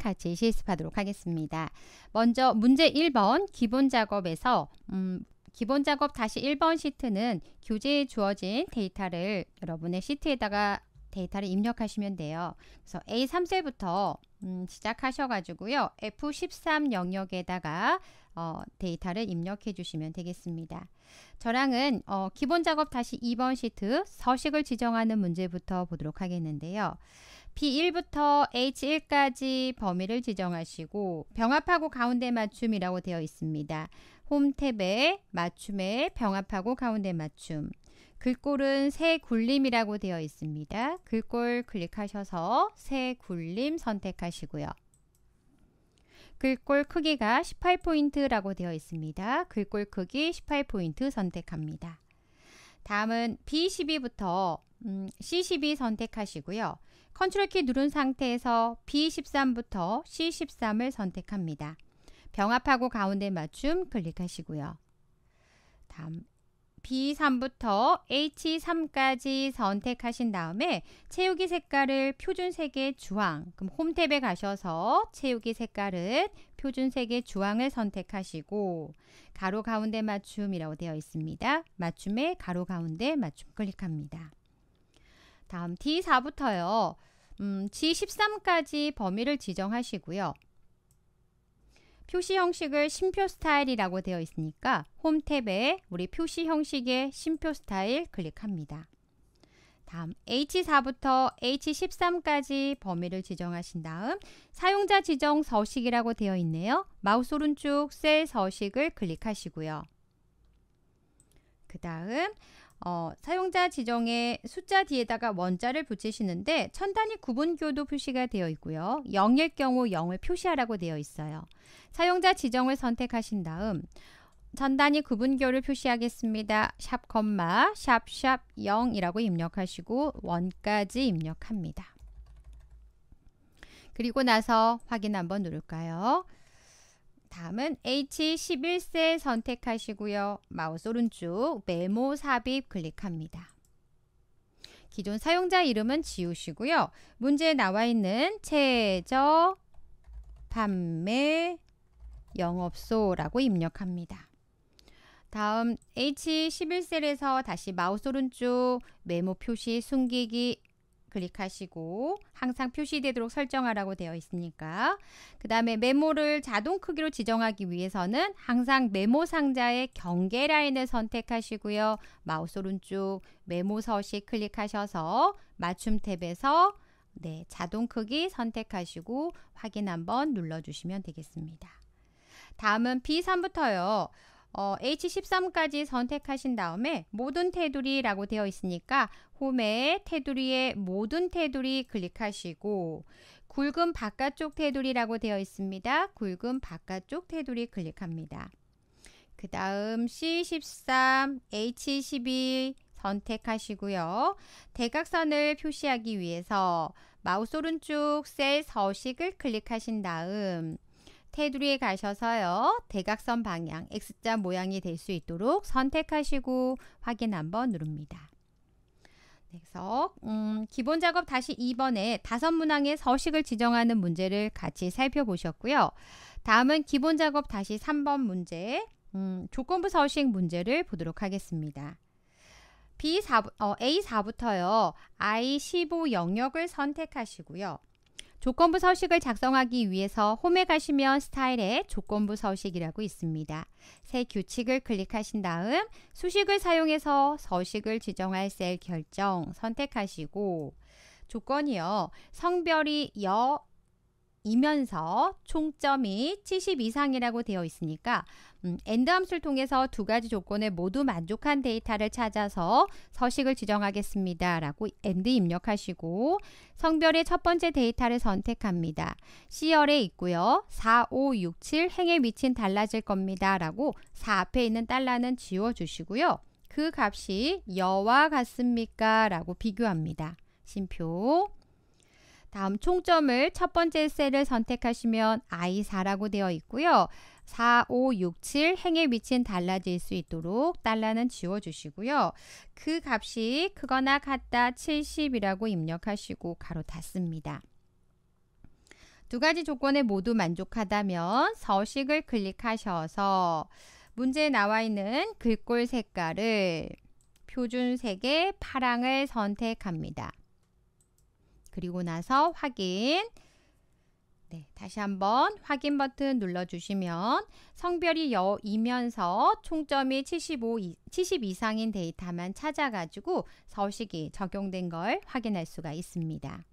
같이 실습하도록 하겠습니다. 먼저 문제 1번 기본 작업에서 음, 기본 작업 다시 1번 시트는 교재에 주어진 데이터를 여러분의 시트에다가 데이터를 입력하시면 돼요. 그래서 A3셀부터 음, 시작하셔가지고요. F13 영역에다가 어, 데이터를 입력해 주시면 되겠습니다. 저랑은 어, 기본 작업 다시 2번 시트 서식을 지정하는 문제부터 보도록 하겠는데요. B1부터 H1까지 범위를 지정하시고 병합하고 가운데 맞춤이라고 되어 있습니다. 홈 탭에 맞춤에 병합하고 가운데 맞춤 글꼴은 새 굴림이라고 되어 있습니다. 글꼴 클릭하셔서 새 굴림 선택하시고요. 글꼴 크기가 18포인트라고 되어 있습니다. 글꼴 크기 18포인트 선택합니다. 다음은 B12부터 음, C12 선택하시고요. 컨트롤 키 누른 상태에서 B13부터 C13을 선택합니다. 병합하고 가운데 맞춤 클릭하시고요. 다음 B3부터 H3까지 선택하신 다음에 채우기 색깔을 표준색의 주황 그럼 홈탭에 가셔서 채우기 색깔은 표준색의 주황을 선택하시고 가로 가운데 맞춤이라고 되어 있습니다. 맞춤에 가로 가운데 맞춤 클릭합니다. 다음 D4부터요. 음, G13까지 범위를 지정하시고요. 표시 형식을 심표 스타일이라고 되어 있으니까 홈 탭에 우리 표시 형식의 심표 스타일 클릭합니다. 다음 H4부터 H13까지 범위를 지정하신 다음 사용자 지정 서식이라고 되어 있네요. 마우스 오른쪽 셀 서식을 클릭하시고요. 그 다음 어, 사용자 지정에 숫자 뒤에다가 원자를 붙이시는데 천단이 구분교도 표시가 되어 있고요. 0일 경우 0을 표시하라고 되어 있어요. 사용자 지정을 선택하신 다음 천단이 구분교를 표시하겠습니다. 샵 콤마 샵샵 0이라고 입력하시고 원까지 입력합니다. 그리고 나서 확인 한번 누를까요? 다음은 H11셀 선택하시고요. 마우스 오른쪽 메모 삽입 클릭합니다. 기존 사용자 이름은 지우시고요. 문제에 나와 있는 최저 판매 영업소라고 입력합니다. 다음 H11셀에서 다시 마우스 오른쪽 메모 표시 숨기기 클릭하시고 항상 표시되도록 설정하라고 되어 있으니까 그 다음에 메모를 자동 크기로 지정하기 위해서는 항상 메모 상자의 경계 라인을 선택하시고요. 마우스 오른쪽 메모 서식 클릭하셔서 맞춤 탭에서 네, 자동 크기 선택하시고 확인 한번 눌러주시면 되겠습니다. 다음은 B3부터요. 어, H13까지 선택하신 다음에 모든 테두리라고 되어 있으니까 홈에 테두리에 모든 테두리 클릭하시고 굵은 바깥쪽 테두리라고 되어 있습니다. 굵은 바깥쪽 테두리 클릭합니다. 그 다음 C13, H12 선택하시고요. 대각선을 표시하기 위해서 마우스 오른쪽 셀 서식을 클릭하신 다음 테두리에 가셔서요. 대각선 방향 X자 모양이 될 수 있도록 선택하시고 확인 한번 누릅니다. 네, 그래서 음, 기본 작업 다시 2번에 다섯 문항의 서식을 지정하는 문제를 같이 살펴보셨고요. 다음은 기본 작업 다시 3번 문제 음, 조건부 서식 문제를 보도록 하겠습니다. B4, 어, A4부터요. I15 영역을 선택하시고요. 조건부 서식을 작성하기 위해서 홈에 가시면 스타일에 조건부 서식이라고 있습니다. 새 규칙을 클릭하신 다음 수식을 사용해서 서식을 지정할 셀 결정 선택하시고 조건이요. 성별이 여, 이면서 총점이 70 이상이라고 되어 있으니까 음, a n 함수를 통해서 두 가지 조건에 모두 만족한 데이터를 찾아서 서식을 지정하겠습니다. 라고 엔드 입력하시고 성별의 첫 번째 데이터를 선택합니다. C열에 있고요. 4, 5, 6, 7 행에 미친 달라질 겁니다. 라고 4 앞에 있는 달러는 지워주시고요. 그 값이 여와 같습니까? 라고 비교합니다. 심표 다음 총점을 첫 번째 셀을 선택하시면 I4라고 되어 있고요. 4, 5, 6, 7행에 위치는 달라질 수 있도록 달러는 지워주시고요. 그 값이 크거나 같다 70이라고 입력하시고 가로 닫습니다. 두 가지 조건에 모두 만족하다면 서식을 클릭하셔서 문제에 나와 있는 글꼴 색깔을 표준색의 파랑을 선택합니다. 그리고 나서 확인. 네, 다시 한번 확인 버튼 눌러주시면 성별이 여이면서 총점이 75, 70 이상인 데이터만 찾아가지고 서식이 적용된 걸 확인할 수가 있습니다.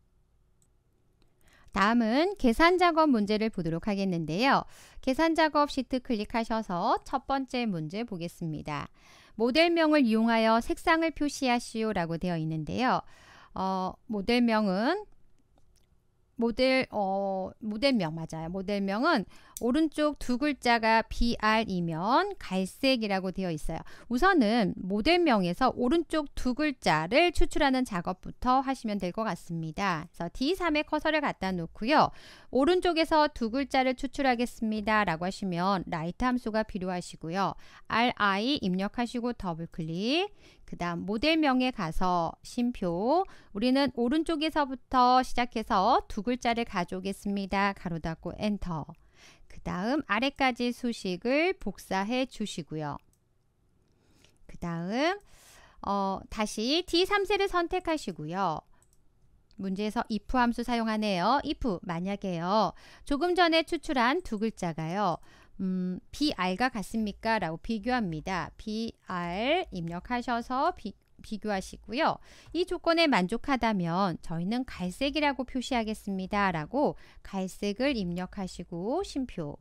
다음은 계산 작업 문제를 보도록 하겠는데요. 계산 작업 시트 클릭하셔서 첫 번째 문제 보겠습니다. 모델명을 이용하여 색상을 표시하시오라고 되어 있는데요. 어, 모델명은 모델 어 모델명 맞아요. 모델명은 오른쪽 두 글자가 BR이면 갈색이라고 되어 있어요. 우선은 모델명에서 오른쪽 두 글자를 추출하는 작업부터 하시면 될 것 같습니다. 그래서 D3에 커서를 갖다 놓고요. 오른쪽에서 두 글자를 추출하겠습니다. 라고 하시면 라이트 함수가 필요하시고요. RI 입력하시고 더블클릭 그 다음 모델명에 가서 심표 우리는 오른쪽에서부터 시작해서 두 글자를 가져오겠습니다. 가로 닫고 엔터 그 다음 아래까지 수식을 복사해 주시고요. 그 다음 어, 다시 D3세를 선택하시고요. 문제에서 if 함수 사용하네요. if 만약에요. 조금 전에 추출한 두 글자가요. 음, BR과 같습니까? 라고 비교합니다. BR 입력하셔서 비, 비교하시고요. 이 조건에 만족하다면 저희는 갈색이라고 표시하겠습니다. 라고 갈색을 입력하시고 심표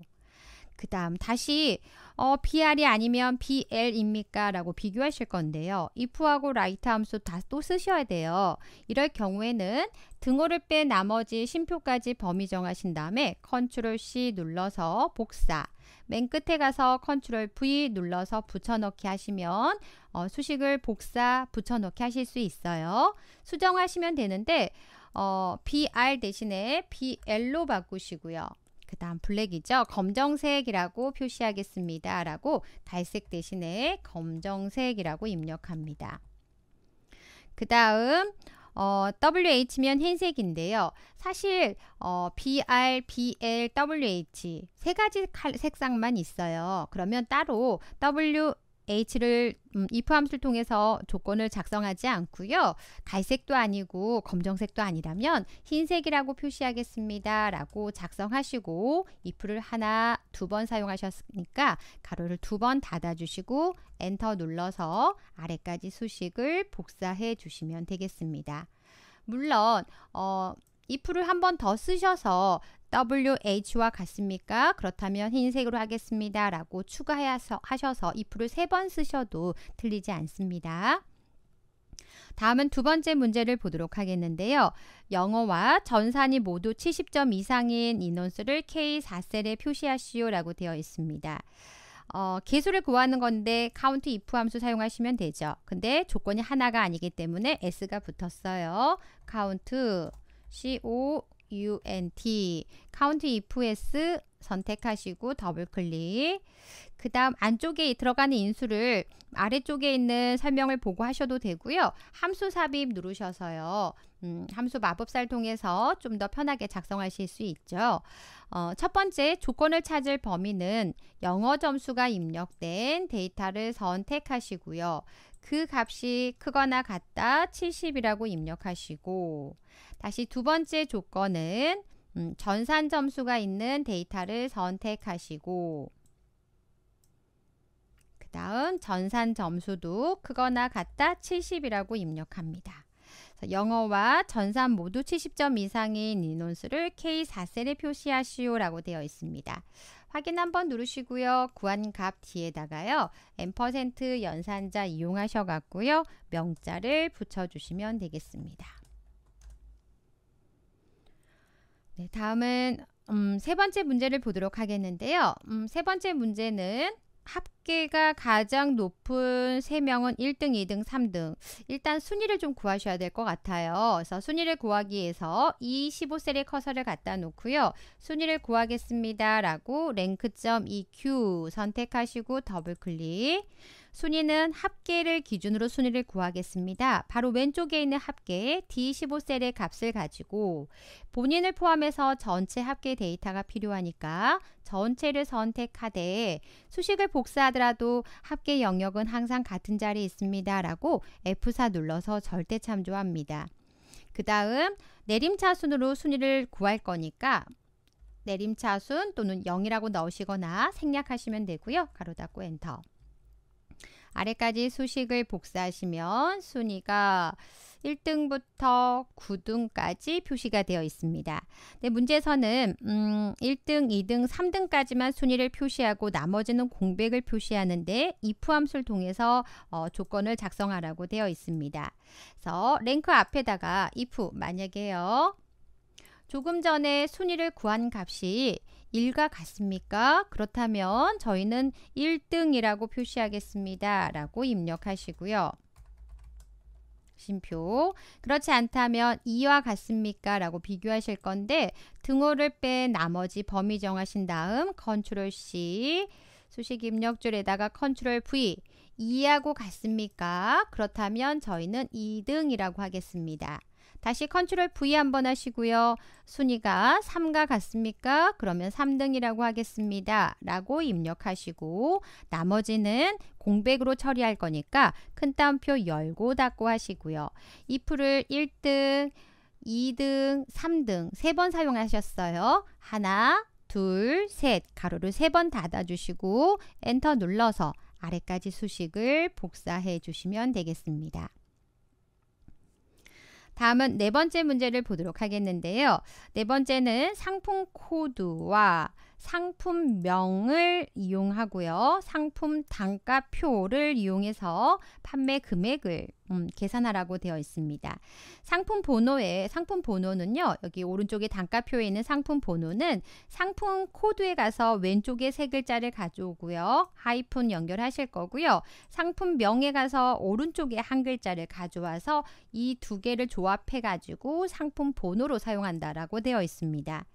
그 다음 다시 어, BR이 아니면 BL입니까? 라고 비교하실 건데요. if하고 라이트 함수 다 또 쓰셔야 돼요. 이럴 경우에는 등호를 뺀 나머지 심표까지 범위 정하신 다음에 c t r l C 눌러서 복사 맨 끝에 가서 컨트롤 V 눌러서 붙여넣기 하시면 어, 수식을 복사 붙여넣기 하실 수 있어요. 수정하시면 되는데 어, BR 대신에 BL로 바꾸시고요. 그 다음 블랙이죠. 검정색이라고 표시하겠습니다. 라고 갈색 대신에 검정색이라고 입력합니다. 그 다음 어, WH면 흰색인데요. 사실 어, BR, BL, WH 세 가지 색상만 있어요. 그러면 따로 W H를 음, if 함수를 통해서 조건을 작성하지 않고요. 갈색도 아니고 검정색도 아니라면 흰색이라고 표시하겠습니다. 라고 작성하시고 if를 하나, 두 번 사용하셨으니까 가로를 두 번 닫아주시고 엔터 눌러서 아래까지 수식을 복사해 주시면 되겠습니다. 물론 어, if를 한 번 더 쓰셔서 WH와 같습니까? 그렇다면 흰색으로 하겠습니다. 라고 추가하셔서 if를 세 번 쓰셔도 틀리지 않습니다. 다음은 두 번째 문제를 보도록 하겠는데요. 영어와 전산이 모두 70점 이상인 인원수를 K4셀에 표시하시오 라고 되어 있습니다. 어, 개수를 구하는 건데 count if 함수 사용하시면 되죠. 근데 조건이 하나가 아니기 때문에 s가 붙었어요. count c o count, count f s 선택하시고 더블 클릭. 그 다음 안쪽에 들어가는 인수를 아래쪽에 있는 설명을 보고 하셔도 되고요. 함수 삽입 누르셔서요. 음, 함수 마법사를 통해서 좀 더 편하게 작성하실 수 있죠. 어, 첫 번째 조건을 찾을 범위는 영어 점수가 입력된 데이터를 선택하시고요. 그 값이 크거나 같다 70이라고 입력하시고 다시 두 번째 조건은 음, 전산 점수가 있는 데이터를 선택하시고 그 다음 전산 점수도 크거나 같다 70이라고 입력합니다. 영어와 전산 모두 70점 이상인 인원수를 K4셀에 표시하시오라고 되어 있습니다. 확인 한번 누르시고요. 구한값 뒤에다가요. 앰퍼센트 연산자 이용하셔 갖고요. 명자를 붙여주시면 되겠습니다. 네, 다음은 음, 세 번째 문제를 보도록 하겠는데요. 음, 세 번째 문제는 합계가 가장 높은 3명은 1등, 2등, 3등. 일단 순위를 좀 구하셔야 될 것 같아요. 그래서 순위를 구하기 위해서 25셀의 커서를 갖다 놓고요. 순위를 구하겠습니다. 라고 랭크 EQ 선택하시고 더블 클릭. 순위는 합계를 기준으로 순위를 구하겠습니다. 바로 왼쪽에 있는 합계 D15셀의 값을 가지고 본인을 포함해서 전체 합계 데이터가 필요하니까 전체를 선택하되 수식을 복사하더라도 합계 영역은 항상 같은 자리에 있습니다. 라고 F4 눌러서 절대 참조합니다. 그 다음 내림차순으로 순위를 구할 거니까 내림차순 또는 0이라고 넣으시거나 생략하시면 되고요. 가로 닫고 엔터. 아래까지 수식을 복사하시면 순위가 1등부터 9등까지 표시가 되어 있습니다. 네, 문제에서는 음, 1등, 2등, 3등까지만 순위를 표시하고 나머지는 공백을 표시하는데 if 함수를 통해서 어, 조건을 작성하라고 되어 있습니다. 그래서 랭크 앞에다가 if 만약에요. 조금 전에 순위를 구한 값이 1과 같습니까? 그렇다면 저희는 1등이라고 표시하겠습니다. 라고 입력하시고요. 쉼표. 그렇지 않다면 이와 같습니까? 라고 비교하실 건데 등호를 뺀 나머지 범위 정하신 다음 컨트롤 C 수식 입력줄에다가 컨트롤 V 이하고 같습니까? 그렇다면 저희는 2등이라고 하겠습니다. 다시 컨트롤 V 한번 하시고요. 순위가 3과 같습니까? 그러면 3등이라고 하겠습니다. 라고 입력하시고 나머지는 공백으로 처리할 거니까 큰 따옴표 열고 닫고 하시고요. 이 풀을 1등, 2등, 3등 세 번 사용하셨어요. 하나, 둘, 셋 가로를 세번 닫아주시고 엔터 눌러서 아래까지 수식을 복사해 주시면 되겠습니다. 다음은 네 번째 문제를 보도록 하겠는데요. 네 번째는 상품 코드와 상품명을 이용하고요. 상품 단가표를 이용해서 판매 금액을 음, 계산하라고 되어 있습니다. 상품 번호에 상품 번호는요. 여기 오른쪽에 단가표에 있는 상품 번호는 상품 코드에 가서 왼쪽에 세 글자를 가져오고요. 하이픈 연결하실 거고요. 상품명에 가서 오른쪽에 한 글자를 가져와서 이 두 개를 조합해 가지고 상품 번호로 사용한다라고 되어 있습니다.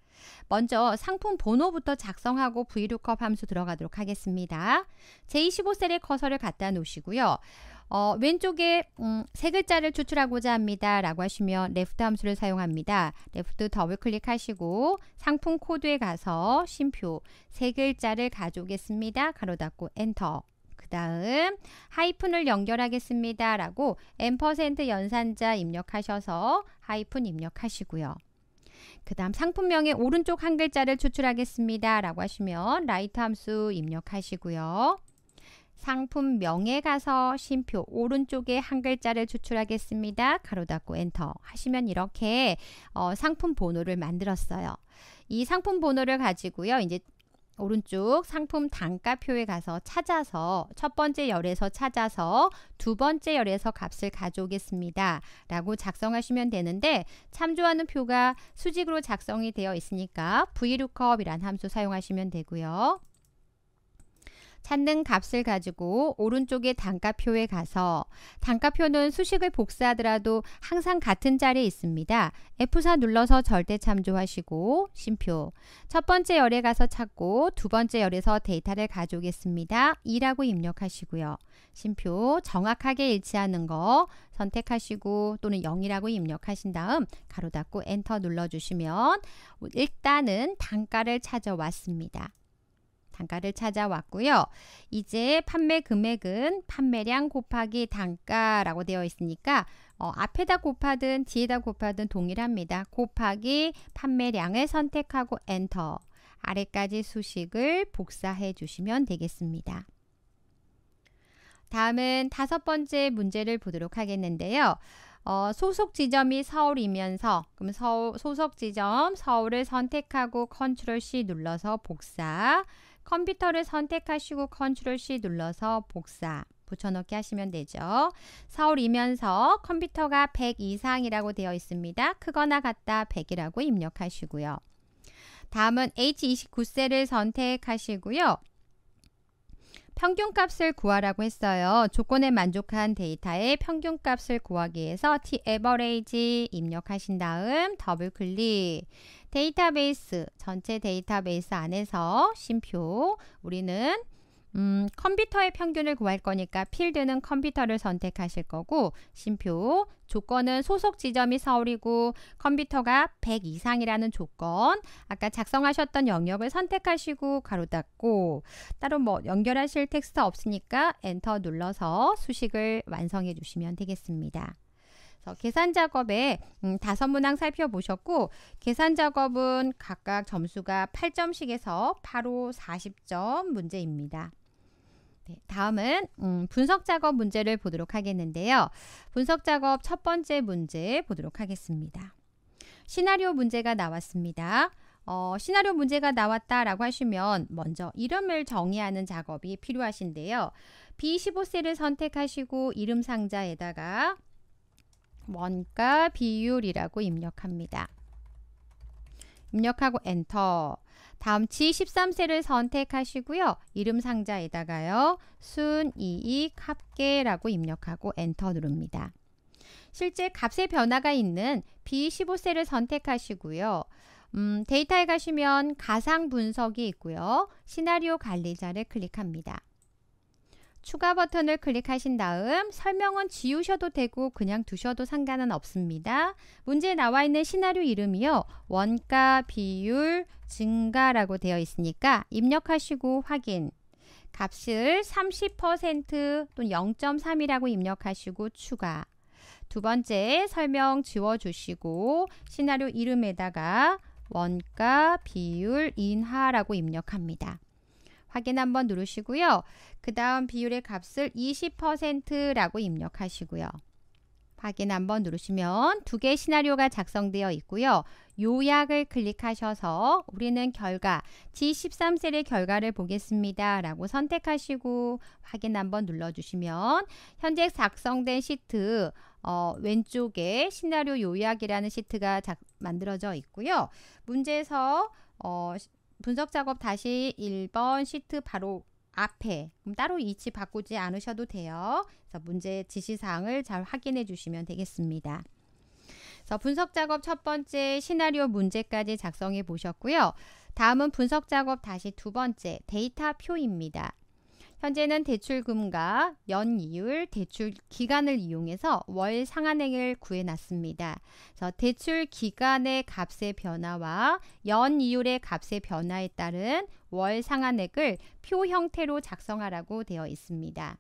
먼저 상품 번호부터 작성하고 브이 o o 함수 들어가도록 하겠습니다. 제25셀에 커서를 갖다 놓으시고요. 어, 왼쪽에 음, 세 글자를 추출하고자 합니다. 라고 하시면 레프트 함수를 사용합니다. 레프트 더블 클릭하시고 상품 코드에 가서 심표 세 글자를 가져오겠습니다. 가로 닫고 엔터 그 다음 하이픈을 연결하겠습니다. 라고 n 퍼센트 연산자 입력하셔서 하이픈 입력하시고요. 그 다음 상품명의 오른쪽 한 글자를 추출하겠습니다. 라고 하시면 라이트 함수 입력하시고요. 상품명에 가서 쉼표 오른쪽에 한 글자를 추출하겠습니다. 가로 닫고 엔터 하시면 이렇게 어, 상품 번호를 만들었어요. 이 상품 번호를 가지고요. 이제 오른쪽 상품 단가표에 가서 찾아서 첫 번째 열에서 찾아서 두 번째 열에서 값을 가져오겠습니다. 라고 작성하시면 되는데 참조하는 표가 수직으로 작성이 되어 있으니까 vlookup 이란 함수 사용하시면 되고요. 찾는 값을 가지고 오른쪽의 단가표에 가서 단가표는 수식을 복사하더라도 항상 같은 자리에 있습니다. F4 눌러서 절대 참조하시고 심표 첫 번째 열에 가서 찾고 두 번째 열에서 데이터를 가져오겠습니다. 2라고 입력하시고요. 심표 정확하게 일치하는 거 선택하시고 또는 0이라고 입력하신 다음 가로 닫고 엔터 눌러주시면 일단은 단가를 찾아왔습니다. 단가를 찾아왔고요. 이제 판매 금액은 판매량 곱하기 단가라고 되어 있으니까 어, 앞에다 곱하든 뒤에다 곱하든 동일합니다. 곱하기 판매량을 선택하고 엔터 아래까지 수식을 복사해 주시면 되겠습니다. 다음은 다섯 번째 문제를 보도록 하겠는데요. 어, 소속 지점이 서울이면서 그럼 서울, 소속 지점 서울을 선택하고 컨트롤 C 눌러서 복사 컴퓨터를 선택하시고 컨트롤 C 눌러서 복사 붙여넣기 하시면 되죠. 서울이면서 컴퓨터가 100 이상이라고 되어 있습니다. 크거나 같다 100이라고 입력하시고요. 다음은 H29셀을 선택하시고요. 평균값을 구하라고 했어요. 조건에 만족한 데이터의 평균값을 구하기 위해서 t-average 입력하신 다음 더블 클릭 데이터베이스 전체 데이터베이스 안에서 쉼표 우리는 음, 컴퓨터의 평균을 구할 거니까 필드는 컴퓨터를 선택하실 거고 심표 조건은 소속 지점이 서울이고 컴퓨터가 100 이상이라는 조건 아까 작성하셨던 영역을 선택하시고 가로 닫고 따로 뭐 연결하실 텍스트 없으니까 엔터 눌러서 수식을 완성해 주시면 되겠습니다. 계산 작업에 음, 다섯 문항 살펴보셨고 계산 작업은 각각 점수가 8점씩에서 8호 40점 문제입니다. 네, 다음은 음, 분석 작업 문제를 보도록 하겠는데요. 분석 작업 첫 번째 문제 보도록 하겠습니다. 시나리오 문제가 나왔습니다. 어, 시나리오 문제가 나왔다라고 하시면 먼저 이름을 정의하는 작업이 필요하신데요. B15셀을 선택하시고 이름 상자에다가 원가 비율이라고 입력합니다. 입력하고 엔터 다음 G13세를 선택하시고요. 이름 상자에다가요. 순, 이익, 합계라고 입력하고 엔터 누릅니다. 실제 값의 변화가 있는 B15세를 선택하시고요. 음, 데이터에 가시면 가상 분석이 있고요. 시나리오 관리자를 클릭합니다. 추가 버튼을 클릭하신 다음 설명은 지우셔도 되고 그냥 두셔도 상관은 없습니다. 문제에 나와 있는 시나리오 이름이요. 원가 비율 증가라고 되어 있으니까 입력하시고 확인. 값을 30% 또는 0.3이라고 입력하시고 추가. 두 번째 설명 지워주시고 시나리오 이름에다가 원가 비율 인하라고 입력합니다. 확인 한번 누르시고요. 그 다음 비율의 값을 20%라고 입력하시고요. 확인 한번 누르시면 두 개의 시나리오가 작성되어 있고요. 요약을 클릭하셔서 우리는 결과 G13셀의 결과를 보겠습니다. 라고 선택하시고 확인 한번 눌러주시면 현재 작성된 시트 어, 왼쪽에 시나리오 요약이라는 시트가 작, 만들어져 있고요. 문제에서 어, 분석 작업 다시 1번 시트 바로 앞에 그럼 따로 위치 바꾸지 않으셔도 돼요. 그래서 문제 지시사항을 잘 확인해 주시면 되겠습니다. 그래서 분석 작업 첫 번째 시나리오 문제까지 작성해 보셨고요. 다음은 분석 작업 다시 두 번째 데이터 표입니다. 현재는 대출금과 연이율, 대출 기간을 이용해서 월 상한액을 구해놨습니다. 대출 기간의 값의 변화와 연이율의 값의 변화에 따른 월 상한액을 표 형태로 작성하라고 되어 있습니다.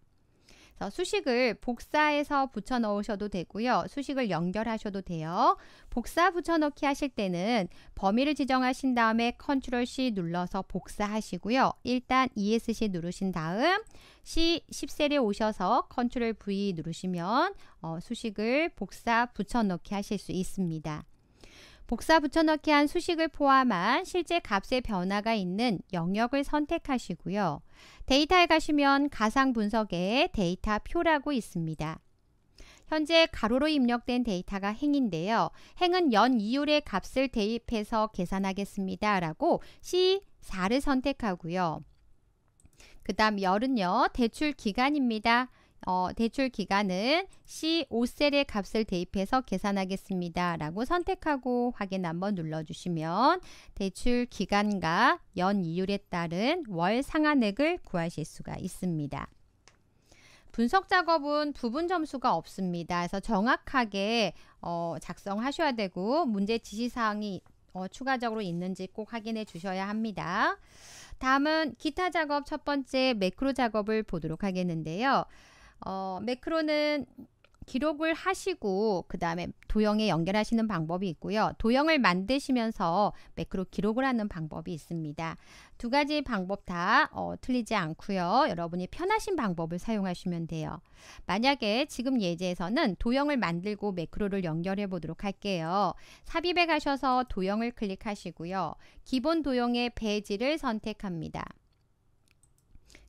수식을 복사해서 붙여 넣으셔도 되고요. 수식을 연결하셔도 돼요. 복사 붙여넣기 하실 때는 범위를 지정하신 다음에 컨트롤 C 눌러서 복사하시고요. 일단 ESC 누르신 다음 C10셀에 오셔서 컨트롤 V 누르시면 어, 수식을 복사 붙여넣기 하실 수 있습니다. 복사 붙여넣기 한 수식을 포함한 실제 값의 변화가 있는 영역을 선택하시고요. 데이터에 가시면 가상 분석에 데이터 표라고 있습니다. 현재 가로로 입력된 데이터가 행인데요. 행은 연 이율의 값을 대입해서 계산하겠습니다. 라고 C4를 선택하고요. 그 다음 열은요. 대출 기간입니다. 어, 대출 기간은 C5셀의 값을 대입해서 계산하겠습니다. 라고 선택하고 확인 한번 눌러주시면 대출 기간과 연 이율에 따른 월 상한액을 구하실 수가 있습니다. 분석 작업은 부분 점수가 없습니다. 그래서 정확하게 어, 작성하셔야 되고 문제 지시사항이 어, 추가적으로 있는지 꼭 확인해 주셔야 합니다. 다음은 기타 작업 첫 번째 매크로 작업을 보도록 하겠는데요. 어, 매크로는 기록을 하시고 그 다음에 도형에 연결하시는 방법이 있고요. 도형을 만드시면서 매크로 기록을 하는 방법이 있습니다. 두 가지 방법 다 어, 틀리지 않고요. 여러분이 편하신 방법을 사용하시면 돼요. 만약에 지금 예제에서는 도형을 만들고 매크로를 연결해 보도록 할게요. 삽입에 가셔서 도형을 클릭하시고요. 기본 도형의 배지를 선택합니다.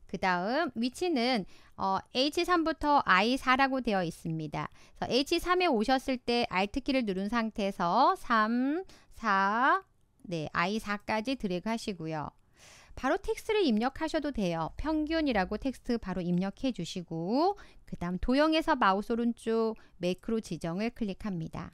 그 다음 위치는 어, H3부터 I4라고 되어 있습니다. H3에 오셨을 때 Alt키를 누른 상태에서 3, 4, 네, I4까지 드래그 하시고요. 바로 텍스트를 입력하셔도 돼요. 평균이라고 텍스트 바로 입력해 주시고 그 다음 도형에서 마우스 오른쪽 매크로 지정을 클릭합니다.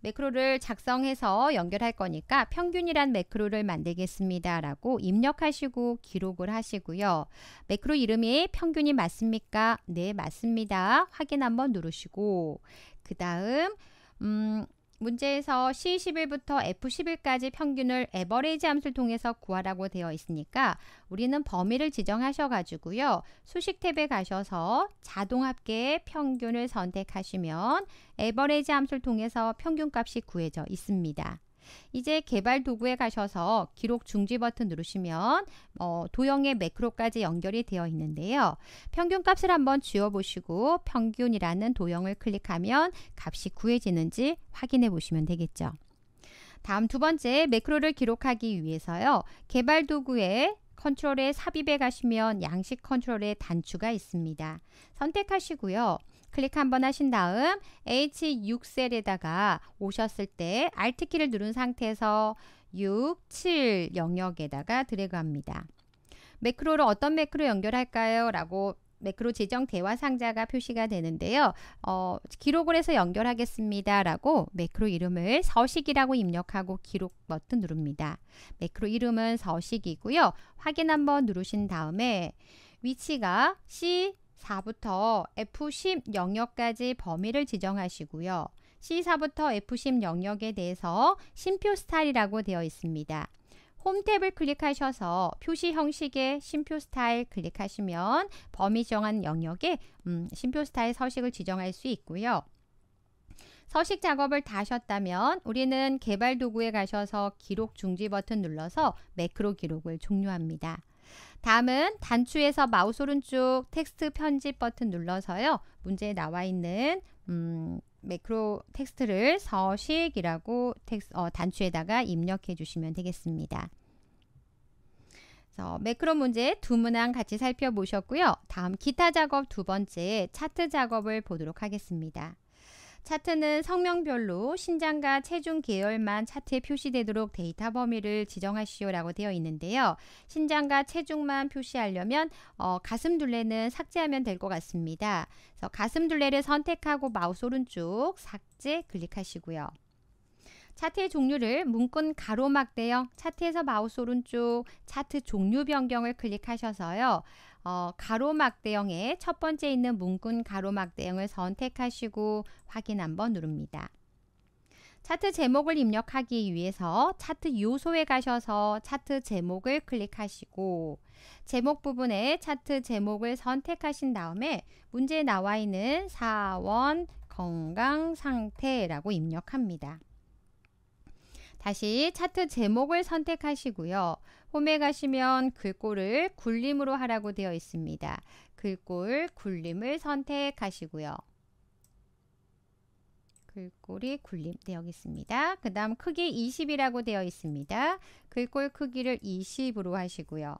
매크로를 작성해서 연결할 거니까 평균이란 매크로를 만들겠습니다. 라고 입력하시고 기록을 하시고요. 매크로 이름이 평균이 맞습니까? 네, 맞습니다. 확인 한번 누르시고 그 다음 음, 문제에서 C11부터 F11까지 평균을 에버레이지 함수를 통해서 구하라고 되어 있으니까 우리는 범위를 지정하셔가지고요. 수식 탭에 가셔서 자동합계 평균을 선택하시면 에버레이지 함수를 통해서 평균값이 구해져 있습니다. 이제 개발 도구에 가셔서 기록 중지 버튼 누르시면 어, 도형의 매크로까지 연결이 되어 있는데요. 평균값을 한번 쥐어보시고 평균이라는 도형을 클릭하면 값이 구해지는지 확인해 보시면 되겠죠. 다음 두 번째 매크로를 기록하기 위해서요. 개발 도구에 컨트롤에 삽입해 가시면 양식 컨트롤에 단추가 있습니다. 선택하시고요. 클릭 한번 하신 다음 H6셀에다가 오셨을 때 Alt 키를 누른 상태에서 6, 7 영역에다가 드래그합니다. 매크로를 어떤 매크로 연결할까요? 라고 매크로 지정 대화 상자가 표시가 되는데요. 어, 기록을 해서 연결하겠습니다. 라고 매크로 이름을 서식이라고 입력하고 기록 버튼 누릅니다. 매크로 이름은 서식이고요. 확인 한번 누르신 다음에 위치가 C, 4부터 F10 영역까지 범위를 지정하시고요. C4부터 F10 영역에 대해서 심표 스타일이라고 되어 있습니다. 홈 탭을 클릭하셔서 표시 형식의 심표 스타일 클릭하시면 범위 정한 영역에 음, 심표 스타일 서식을 지정할 수 있고요. 서식 작업을 다 하셨다면 우리는 개발 도구에 가셔서 기록 중지 버튼 눌러서 매크로 기록을 종료합니다. 다음은 단추에서 마우스 오른쪽 텍스트 편집 버튼 눌러서요. 문제에 나와 있는 음, 매크로 텍스트를 서식이라고 텍스, 어, 단추에다가 입력해 주시면 되겠습니다. 그래서 매크로 문제 두 문항 같이 살펴보셨고요. 다음 기타 작업 두 번째 차트 작업을 보도록 하겠습니다. 차트는 성명별로 신장과 체중 계열만 차트에 표시되도록 데이터 범위를 지정하시오라고 되어 있는데요. 신장과 체중만 표시하려면 어, 가슴 둘레는 삭제하면 될 것 같습니다. 그래서 가슴 둘레를 선택하고 마우스 오른쪽 삭제 클릭하시고요. 차트의 종류를 문건 가로막 대형 차트에서 마우스 오른쪽 차트 종류 변경을 클릭하셔서요. 어, 가로막 대형의 첫 번째 있는 문군 가로막 대형을 선택하시고 확인 한번 누릅니다. 차트 제목을 입력하기 위해서 차트 요소에 가셔서 차트 제목을 클릭하시고 제목 부분에 차트 제목을 선택하신 다음에 문제에 나와 있는 사원 건강 상태라고 입력합니다. 다시 차트 제목을 선택하시고요. 홈에 가시면 글꼴을 굴림으로 하라고 되어 있습니다. 글꼴 굴림을 선택하시고요. 글꼴이 굴림 되어 네, 있습니다. 그 다음 크기 20이라고 되어 있습니다. 글꼴 크기를 20으로 하시고요.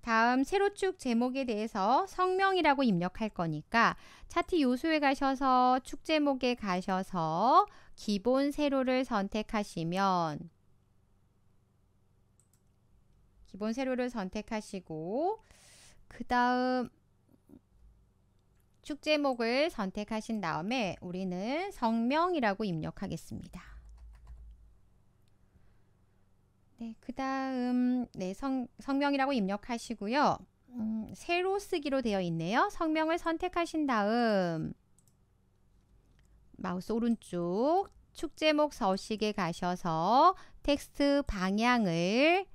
다음 세로축 제목에 대해서 성명이라고 입력할 거니까 차트 요소에 가셔서 축 제목에 가셔서 기본 세로를 선택하시면 기본 세로를 선택하시고 그 다음 축 제목을 선택하신 다음에 우리는 성명이라고 입력하겠습니다. 네, 그 다음 네, 성, 명이라고 입력하시고요. 음, 세로 쓰기로 되어 있네요. 성명을 선택하신 다음 마우스 오른쪽 축제목 서식에 가셔서 텍스트 방향을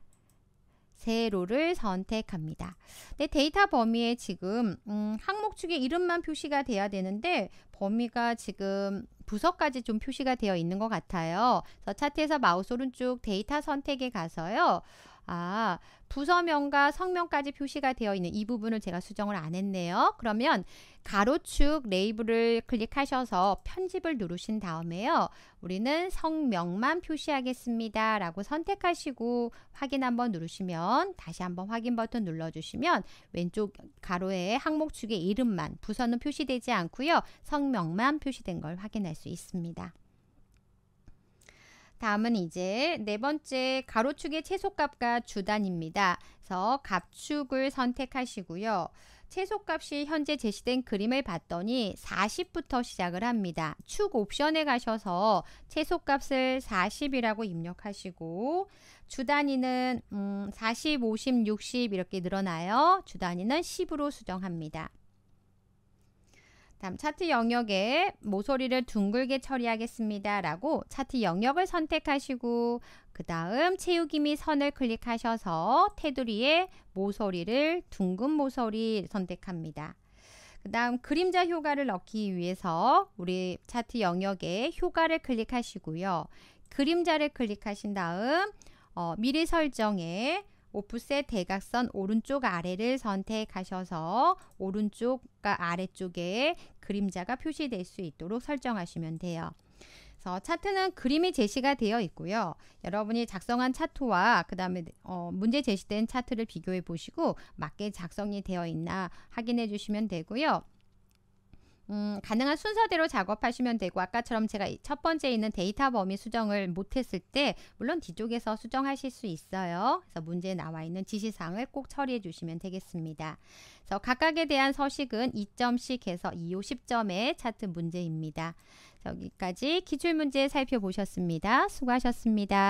세로를 선택합니다. 네, 데이터 범위에 지금 음, 항목 축의 이름만 표시가 돼야 되는데 범위가 지금 부서까지 좀 표시가 되어 있는 것 같아요. 그래서 차트에서 마우스 오른쪽 데이터 선택에 가서요. 아, 부서명과 성명까지 표시가 되어 있는 이 부분을 제가 수정을 안 했네요. 그러면 가로축 레이블을 클릭하셔서 편집을 누르신 다음에요. 우리는 성명만 표시하겠습니다. 라고 선택하시고 확인 한번 누르시면 다시 한번 확인 버튼 눌러주시면 왼쪽 가로에 항목축의 이름만 부서는 표시되지 않고요. 성명만 표시된 걸 확인할 수 있습니다. 다음은 이제 네 번째 가로축의 최소값과 주단입니다. 그래서 값축을 선택하시고요. 최소값이 현재 제시된 그림을 봤더니 40부터 시작을 합니다. 축 옵션에 가셔서 최소값을 40이라고 입력하시고 주단위는 음, 40, 50, 60 이렇게 늘어나요. 주단위는 10으로 수정합니다. 다음 차트 영역에 모서리를 둥글게 처리하겠습니다. 라고 차트 영역을 선택하시고 그 다음 채우기 및 선을 클릭하셔서 테두리에 모서리를 둥근 모서리 선택합니다. 그 다음 그림자 효과를 넣기 위해서 우리 차트 영역에 효과를 클릭하시고요. 그림자를 클릭하신 다음 어, 미리 설정에 오프셋 대각선 오른쪽 아래를 선택하셔서 오른쪽과 그러니까 아래쪽에 그림자가 표시될 수 있도록 설정하시면 돼요. 그래서 차트는 그림이 제시가 되어 있고요. 여러분이 작성한 차트와 그 다음에 어, 문제 제시된 차트를 비교해 보시고 맞게 작성이 되어 있나 확인해 주시면 되고요. 음, 가능한 순서대로 작업하시면 되고 아까처럼 제가 첫 번째 있는 데이터 범위 수정을 못했을 때 물론 뒤쪽에서 수정하실 수 있어요. 그래서 문제에 나와 있는 지시사항을 꼭 처리해 주시면 되겠습니다. 그래서 각각에 대한 서식은 2점씩해서 2호 10점의 차트 문제입니다. 여기까지 기출문제 살펴보셨습니다. 수고하셨습니다.